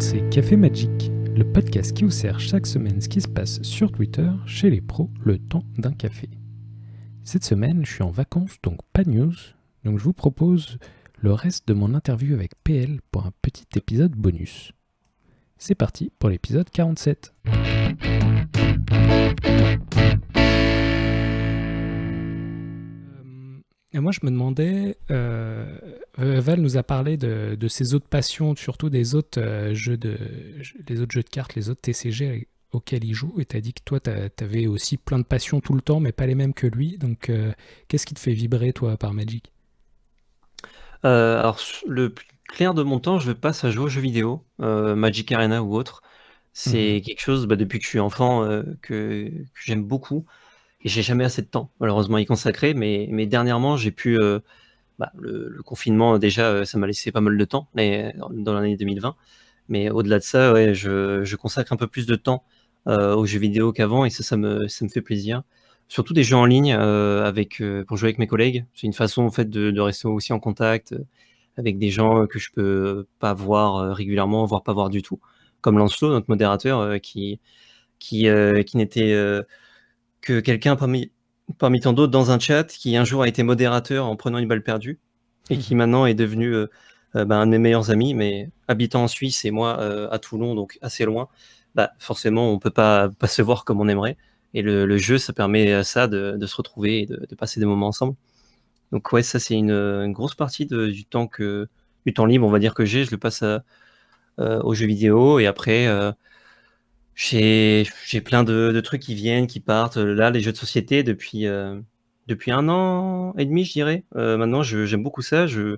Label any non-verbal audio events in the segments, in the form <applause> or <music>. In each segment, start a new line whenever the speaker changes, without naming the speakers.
c'est Café Magic, le podcast qui vous sert chaque semaine ce qui se passe sur Twitter chez les pros le temps d'un café. Cette semaine, je suis en vacances, donc pas de news, donc je vous propose le reste de mon interview avec PL pour un petit épisode bonus. C'est parti pour l'épisode 47. Et moi, je me demandais, euh, Val nous a parlé de, ses autres passions, surtout des autres, euh, jeux de, les autres jeux de cartes, les autres TCG auxquels il joue. Et tu as dit que toi, tu avais aussi plein de passions tout le temps, mais pas les mêmes que lui. Donc, euh, qu'est-ce qui te fait vibrer, toi, par Magic
Alors, le plus clair de mon temps, je passe à jouer aux jeux vidéo, Magic Arena ou autre. C'est mhm. quelque chose, bah, depuis que je suis enfant, que j'aime beaucoup et j'ai jamais assez de temps, malheureusement, à y consacrer. Mais, mais dernièrement, j'ai pu. Euh, bah, le, confinement, déjà, euh, ça m'a laissé pas mal de temps mais, dans l'année 2020. Mais au-delà de ça, ouais, je, consacre un peu plus de temps euh, aux jeux vidéo qu'avant, et ça, ça me, ça me fait plaisir. Surtout des jeux en ligne avec, pour jouer avec mes collègues. C'est une façon en fait, de, rester aussi en contact avec des gens que je peux pas voir régulièrement, voire pas voir du tout. Comme Lancelot, notre modérateur, qui, qui, qui n'était quelqu'un parmi, parmi tant d'autres dans un chat qui un jour a été modérateur en prenant une balle perdue et qui hmm. maintenant est devenu euh, euh, bah, un de mes meilleurs amis, mais habitant en Suisse et moi euh, à Toulon, donc assez loin, bah, forcément on peut pas, pas se voir comme on aimerait. Et le, jeu, ça permet à ça de, se retrouver et de, passer des moments ensemble. Donc ouais, ça c'est une, grosse partie du temps que du temps libre, on va dire que j'ai, je le passe au aux jeux vidéo et après j'ai plein de, trucs qui viennent, qui partent. Euh, là, les jeux de société, depuis, euh, depuis un an et demi, je dirais. Euh, maintenant, j'aime beaucoup ça. Je ne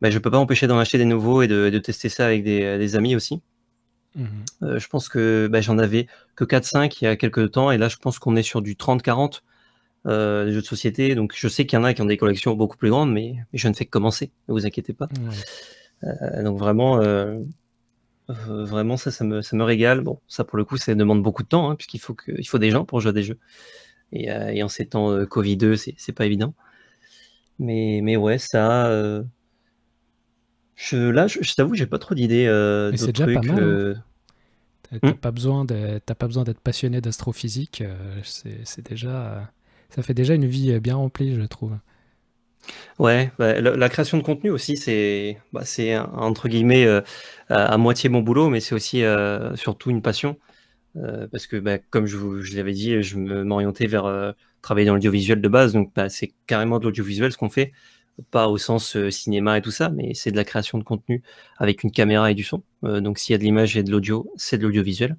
ben, peux pas m'empêcher d'en acheter des nouveaux et de, tester ça avec des, amis aussi. Mmh je pense que ben, j'en avais que 4-5 il y a quelques temps. Et là, je pense qu'on est sur du 30-40 des jeux de société. Donc, je sais qu'il y en a qui ont des collections beaucoup plus grandes, mais, je ne fais que commencer. Ne vous inquiétez pas. donc, vraiment vraiment, ça, ça me, ça me régale. Bon, ça pour le coup, ça demande beaucoup de temps, hein, puisqu'il faut, faut des gens pour jouer à des jeux. Et, euh, en ces temps euh, Covid-2, c'est, pas évident. Mais, mais ouais, ça. Euh, je, là, je, t'avoue, j'ai pas trop d'idées. mais c'est déjà pas mal. Hein.
Hmm? T'as, pas besoin pas besoin d'être passionné d'astrophysique. c'est déjà. Ça fait déjà une vie bien remplie, je trouve.
Ouais, bah, la, création de contenu aussi, c'est bah, entre guillemets euh, à, moitié mon boulot, mais c'est aussi euh, surtout une passion. Euh, parce que, bah, comme je vous l'avais dit, je m'orientais vers travailler dans l'audiovisuel de base, donc c'est carrément de l'audiovisuel ce qu'on fait, pas au sens cinéma et tout ça, mais c'est de la création de contenu avec une caméra et du son. donc s'il y a de l'image et de l'audio, c'est de l'audiovisuel.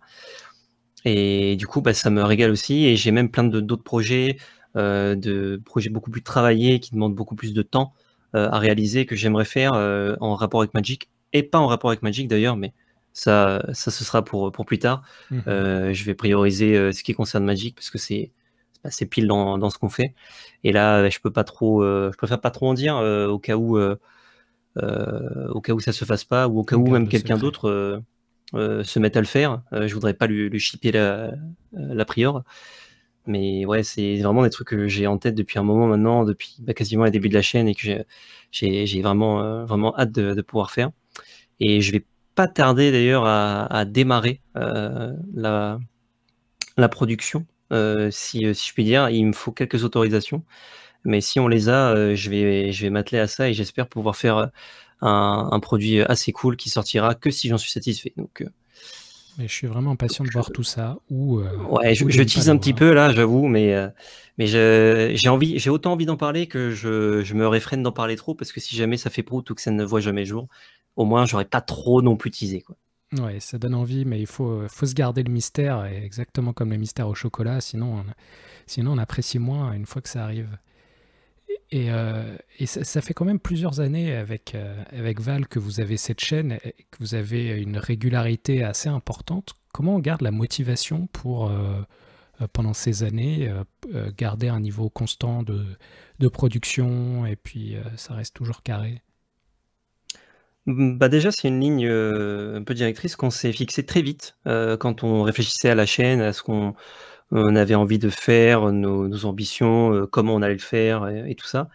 Et du coup, ça me régale aussi. Et j'ai même plein d'autres projets euh, de projets beaucoup plus travaillés, qui demandent beaucoup plus de temps euh, à réaliser, que j'aimerais faire euh, en rapport avec Magic, et pas en rapport avec Magic d'ailleurs, mais ça, ça ce sera pour, pour plus tard. Mhm. je vais prioriser ce qui concerne Magic parce que c'est c'est pile dans, ce qu'on fait. Et là, je peux pas trop, je préfère pas trop en dire au cas où, au cas où ça se fasse pas ou au cas où même quelqu'un d'autre se mette à le faire. je voudrais pas lui, chiper la, la mais ouais, c'est vraiment des trucs que j'ai en tête depuis un moment maintenant, depuis bah, quasiment les début de la chaîne et que j'ai vraiment, euh, vraiment hâte de, pouvoir faire. Et je vais pas tarder d'ailleurs à, démarrer euh, la, la, production, euh, si, je puis dire. Il me faut quelques autorisations, mais si on les a, je vais, je vais m'atteler à ça et j'espère pouvoir faire un, un, produit assez cool qui sortira que si j'en suis satisfait. Donc
mais je suis vraiment impatient de voir tout ça. Ou, euh,
ouais, je, tease un petit peu là, j'avoue, mais, euh, mais j'ai envie, j'ai autant envie d'en parler que je, je me réfrène d'en parler trop parce que si jamais ça fait prout ou que ça ne voit jamais jour, au moins j'aurais pas trop non plus teasé quoi.
Ouais, ça donne envie, mais il faut, euh, faut se garder le mystère, exactement comme le mystère au chocolat, sinon sinon on apprécie moins une fois que ça arrive. Et, euh, ça, fait quand même plusieurs années avec, euh, avec Val que vous avez cette chaîne, que vous avez une régularité assez importante. Comment on garde la motivation pour, euh, pendant ces années, garder un niveau constant de, production et puis ça reste toujours carré
bah, déjà, c'est une ligne un peu directrice qu'on s'est fixée très vite quand on réfléchissait à la chaîne, à ce qu'on on avait envie de faire, euh, nos, ambitions, euh, comment on allait le faire euh, et, tout ça.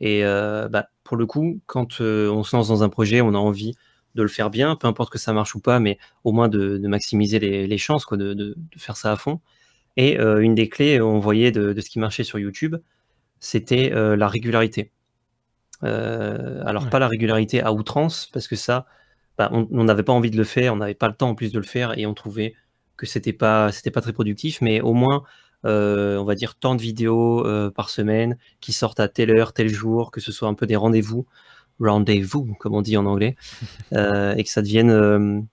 Et bah, pour le coup, quand on se lance dans un projet, on a envie de le faire bien, peu importe que ça marche ou pas, mais au moins de, maximiser les, chances, de, faire ça à fond. Et une des clés, on voyait de, ce qui marchait sur YouTube, c'était la régularité. alors pas la régularité à outrance, parce que ça, bah, on n'avait pas envie de le faire, on n'avait pas le temps en plus de le faire, et on trouvait que c'était pas, c'était pas très productif, mais au moins, euh, on va dire, tant de vidéos euh, par semaine qui sortent à telle heure, tel jour, que ce soit un peu des rendez-vous, rendez-vous, comme on dit en anglais, <laughs> euh, et que ça devienne,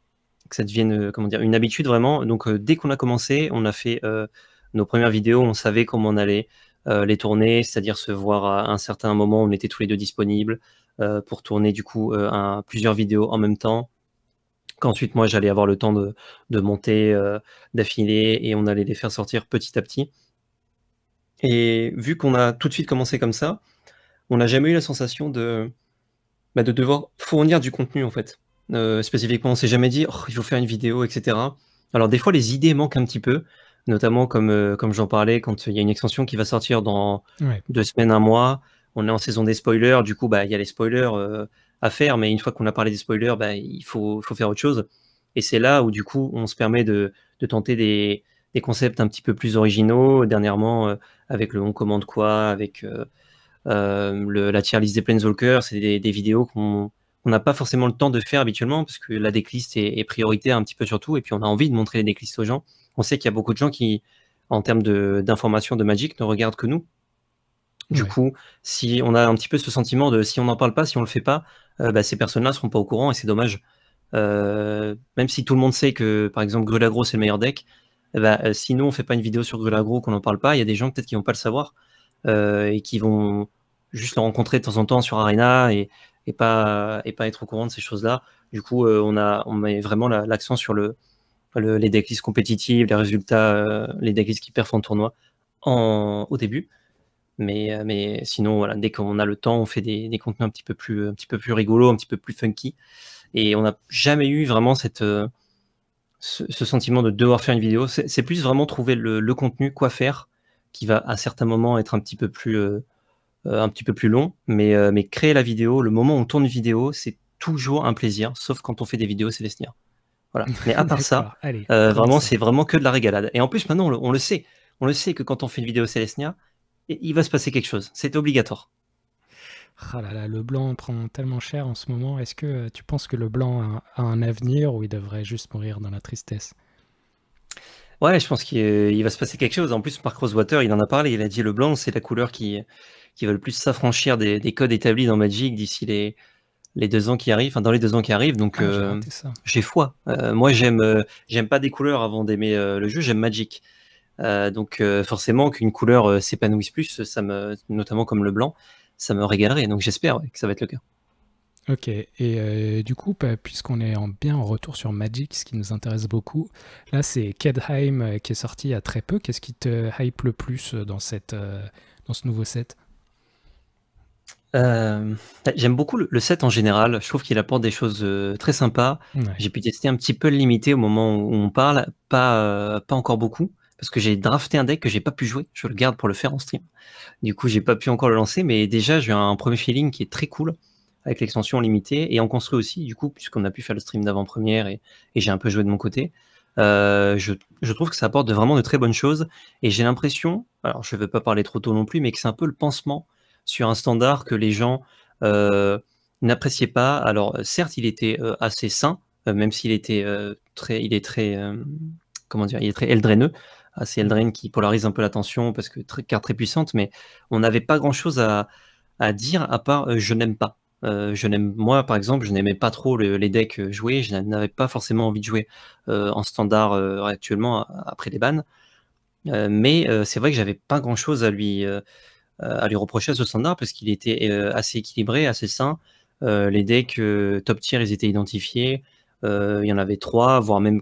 que ça devienne comment dire, une habitude vraiment. Donc, dès qu'on a commencé, on a fait nos premières vidéos, on savait comment on allait les tourner, c'est-à-dire se voir à un certain moment, on était tous les deux disponibles pour tourner du coup plusieurs vidéos en même temps qu'ensuite moi j'allais avoir le temps de, monter, euh, et on allait les faire sortir petit à petit. Et vu qu'on a tout de suite commencé comme ça, on n'a jamais eu la sensation de, bah, de devoir fournir du contenu en fait. Euh, spécifiquement, on s'est jamais dit oh, il faut faire une vidéo, etc. Alors des fois les idées manquent un petit peu, notamment comme, euh, comme j'en parlais quand il y a une extension qui va sortir dans deux semaines, un mois. On est en saison des spoilers, du coup bah il y a les spoilers euh, à faire, mais une fois qu'on a parlé des spoilers, ben, il faut, faire autre chose. Et c'est là où, du coup, on se permet de, tenter des, concepts un petit peu plus originaux. Dernièrement, euh, avec le On commande quoi, avec euh, euh, la tier list des Planeswalkers, c'est des, des, vidéos qu'on n'a pas forcément le temps de faire habituellement, parce que la decklist est, prioritaire un petit peu surtout, et puis on a envie de montrer les decklists aux gens. On sait qu'il y a beaucoup de gens qui, en termes d'informations de, de Magic, ne regardent que nous, du coup, si on a un petit peu ce sentiment de si on n'en parle pas, si on le fait pas, euh, bah, ces personnes-là seront pas au courant et c'est dommage. Euh, même si tout le monde sait que, par exemple, Grulagro c'est le meilleur deck, eh bah, euh, si nous on fait pas une vidéo sur Grulagro, qu'on n'en parle pas, il y a des gens peut-être qui vont pas le savoir et qui vont juste le rencontrer de temps en temps sur Arena et, et pas, être au courant de ces choses-là. Du coup, on, a, met vraiment l'accent sur le, les decklists compétitives, les résultats, les decklists qui perdent en tournoi au début. Euh, mais, sinon, voilà, dès qu'on a le temps, on fait des, des, contenus un petit peu plus, un petit peu plus rigolos, un petit peu plus funky. Et on n'a jamais eu vraiment euh, ce, sentiment de devoir faire une vidéo. C'est plus vraiment trouver le, contenu, quoi faire, qui va à certains moments être un petit peu plus, euh, un petit peu plus long. Mais, créer la vidéo, le moment où on tourne une vidéo, c'est toujours un plaisir, sauf quand on fait des vidéos Célestia. Voilà. Mais à <laughs> part ça, vraiment, c'est vraiment que de la régalade. Et en plus, maintenant, on le, on le, sait. On le sait que quand on fait une vidéo Célestia, il va se passer quelque chose. C'est obligatoire.
Ah là là, le blanc prend tellement cher en ce moment. Est-ce que euh, tu penses que le blanc a, un avenir ou il devrait juste mourir dans la tristesse
Ouais, je pense qu'il euh, va se passer quelque chose. En plus, Mark Rosewater, il en a parlé. Il a dit le blanc, c'est la couleur qui, qui va le plus s'affranchir des, codes établis dans Magic d'ici les, deux ans qui arrivent. Enfin, dans les deux ans qui arrivent. Donc, ah, euh, j'ai foi. moi, j'aime, j'aime pas des couleurs avant d'aimer le jeu. J'aime Magic. Euh, donc euh, forcément qu'une couleur euh, s'épanouisse plus, ça me, notamment comme le blanc, ça me régalerait. Donc j'espère que ça va être le cas.
Ok, et du coup, bah, puisqu'on est en bien en retour sur Magic, ce qui nous intéresse beaucoup, là c'est Kedheim qui est sorti il y a très peu. Qu'est-ce qui te hype le plus dans, cette, dans ce nouveau set
J'aime beaucoup le, set en général. Je trouve qu'il apporte des choses très sympas. J'ai pu tester un petit peu le limité au moment où on parle, pas, pas encore beaucoup parce que j'ai drafté un deck que j'ai pas pu jouer. Je le garde pour le faire en stream. Du coup, j'ai pas pu encore le lancer, mais déjà, j'ai un premier feeling qui est très cool avec l'extension limitée et en construit aussi, du coup, puisqu'on a pu faire le stream d'avant-première et, j'ai un peu joué de mon côté. Euh, je, trouve que ça apporte vraiment de très bonnes choses et j'ai l'impression, alors je ne veux pas parler trop tôt non plus, mais que c'est un peu le pansement sur un standard que les gens euh, n'appréciaient pas. Alors, certes, il était euh, assez sain, même s'il était très, il est très, comment dire, il est très eldraineux. C'est Eldraine qui polarise un peu l'attention parce que très, carte très puissante, mais on n'avait pas grand chose à, dire à part euh, je n'aime pas. Euh, je n'aime moi par exemple, je n'aimais pas trop les decks euh, joués, je n'avais pas forcément envie de jouer en standard actuellement après les bans. mais c'est vrai que j'avais pas grand chose à lui à lui reprocher à ce standard parce qu'il était assez équilibré, assez sain. les decks top tier ils étaient identifiés, il y en avait trois voire même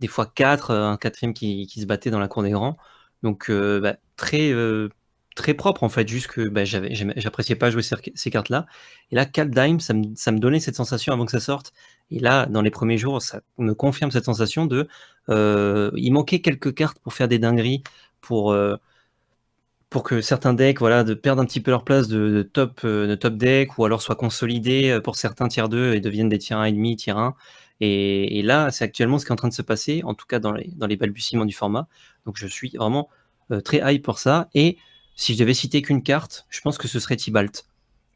des fois quatre, euh, un quatrième qui, qui se battait dans la cour des grands. Donc euh, bah, très euh, très propre en fait, juste que bah, j'appréciais pas jouer ces, cartes-là. Et là, Cal Dime, ça me, ça me, donnait cette sensation avant que ça sorte. Et là, dans les premiers jours, ça me confirme cette sensation de... il manquait quelques cartes pour faire des dingueries, pour, pour que certains decks voilà, de perdent un petit peu leur place de, top, de top deck, ou alors soient consolidés pour certains tiers 2 et deviennent des tiers demi, tiers 1. Et, là, c'est actuellement ce qui est en train de se passer, en tout cas dans les, balbutiements du format. Donc je suis vraiment euh, très hype pour ça. Et si je devais citer qu'une carte, je pense que ce serait Tibalt.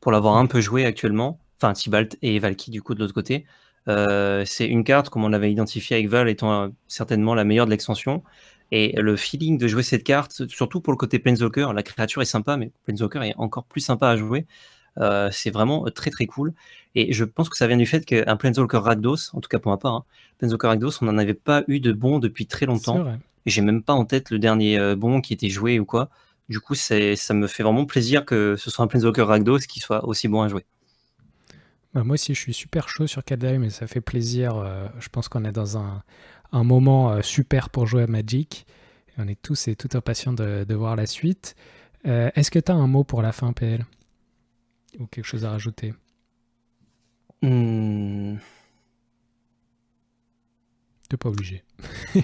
Pour l'avoir un peu joué actuellement, enfin Tibalt et Valky du coup de l'autre côté, euh, c'est une carte, comme on l'avait identifié avec Val, étant euh, certainement la meilleure de l'extension. Et le feeling de jouer cette carte, surtout pour le côté Planeswalker, la créature est sympa, mais Planeswalker est encore plus sympa à jouer. c'est vraiment très très cool. Et je pense que ça vient du fait qu'un Planeswalker ragdos en tout cas pour ma part, hein, Planeswalker on n'en avait pas eu de bon depuis très longtemps. Et j'ai même pas en tête le dernier euh, bon qui était joué ou quoi. Du coup, ça me fait vraiment plaisir que ce soit un Planeswalker ragdos qui soit aussi bon à jouer.
Bah, moi aussi, je suis super chaud sur Kadai, mais ça fait plaisir. Euh, je pense qu'on est dans un, moment euh, super pour jouer à Magic. on est tous et toutes impatients de, voir la suite. Est-ce que tu as un mot pour la fin, PL Ou quelque chose à rajouter
Hmm.
T'es pas obligé. <laughs>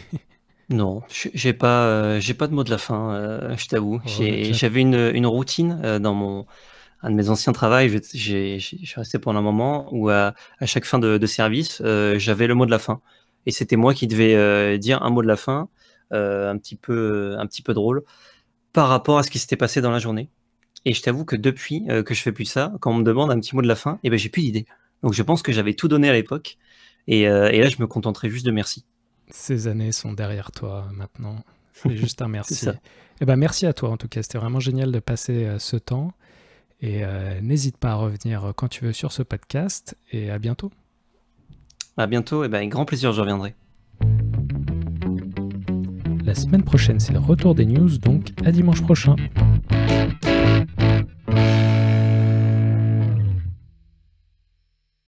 Non, j'ai pas, euh, pas de mot de la fin, euh, je t'avoue. J'avais une, routine euh, dans mon, un de mes anciens travails, je suis resté pendant un moment où à, chaque fin de, service, j'avais le mot de la fin. Et c'était moi qui devais dire un mot de la fin, un, petit peu, un petit peu drôle, par rapport à ce qui s'était passé dans la journée. Et je t'avoue que depuis que je fais plus ça, quand on me demande un petit mot de la fin, eh ben, j'ai plus d'idée. Donc je pense que j'avais tout donné à l'époque. Euh, et, là, je me contenterai juste de merci.
Ces années sont derrière toi maintenant. C'est <laughs> juste un merci. Eh ben, merci à toi en tout cas. C'était vraiment génial de passer euh, ce temps. Et euh, n'hésite pas à revenir quand tu veux sur ce podcast. Et à bientôt.
À bientôt. Et eh ben, avec grand plaisir, je reviendrai.
La semaine prochaine, c'est le retour des news. Donc à dimanche prochain.